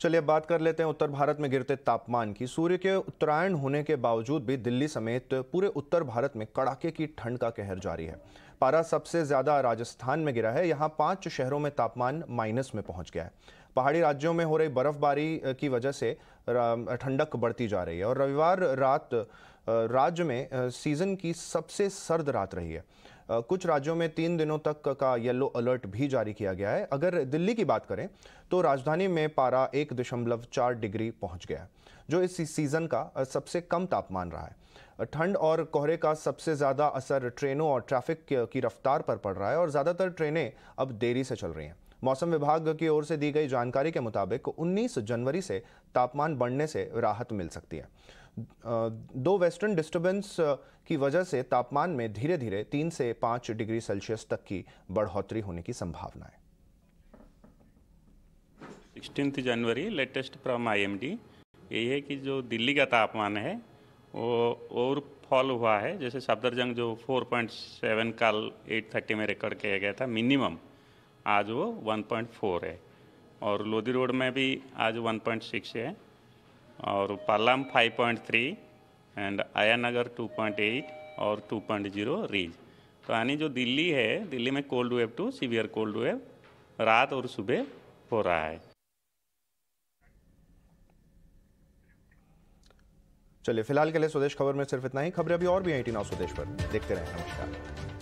चलिए अब बात कर लेते हैं उत्तर भारत में गिरते तापमान की सूर्य के उत्तरायण होने के बावजूद भी दिल्ली समेत पूरे उत्तर भारत में कड़ाके की ठंड का कहर जारी है पारा सबसे ज़्यादा राजस्थान में गिरा है यहाँ पाँच शहरों में तापमान माइनस में पहुँच गया है पहाड़ी राज्यों में हो रही बर्फ़बारी की वजह से ठंडक बढ़ती जा रही है और रविवार रात राज्य में सीज़न की सबसे सर्द रात रही है कुछ राज्यों में तीन दिनों तक का येलो अलर्ट भी जारी किया गया है अगर दिल्ली की बात करें तो राजधानी में पारा एक दशमलव चार डिग्री पहुंच गया है जो इस सीज़न का सबसे कम तापमान रहा है ठंड और कोहरे का सबसे ज़्यादा असर ट्रेनों और ट्रैफिक की रफ्तार पर पड़ रहा है और ज़्यादातर ट्रेनें अब देरी से चल रही हैं मौसम विभाग की ओर से दी गई जानकारी के मुताबिक 19 जनवरी से तापमान बढ़ने से राहत मिल सकती है दो वेस्टर्न डिस्टर्बेंस की वजह से तापमान में धीरे धीरे तीन से पाँच डिग्री सेल्सियस तक की बढ़ोतरी होने की संभावना है sixteenth January latest from IMD ये है कि जो दिल्ली का तापमान है वो और फॉल हुआ है जैसे सफदरजंग जो 4.7 कल 8:30 में रिकॉर्ड किया गया था मिनिमम आज वो 1.4 है और लोधी रोड में भी आज 1.6 है और पालाम 5.3 एंड आयानगर 2.8 और 2.0 रीज तो यानी जो दिल्ली है दिल्ली में cold wave to severe cold wave रात और सुबह हो रहा है चलिए फिलहाल के लिए स्वदेश खबर में सिर्फ इतना ही खबरें अभी और भी आई टी नाउ स्वदेश पर देखते रहें नमस्कार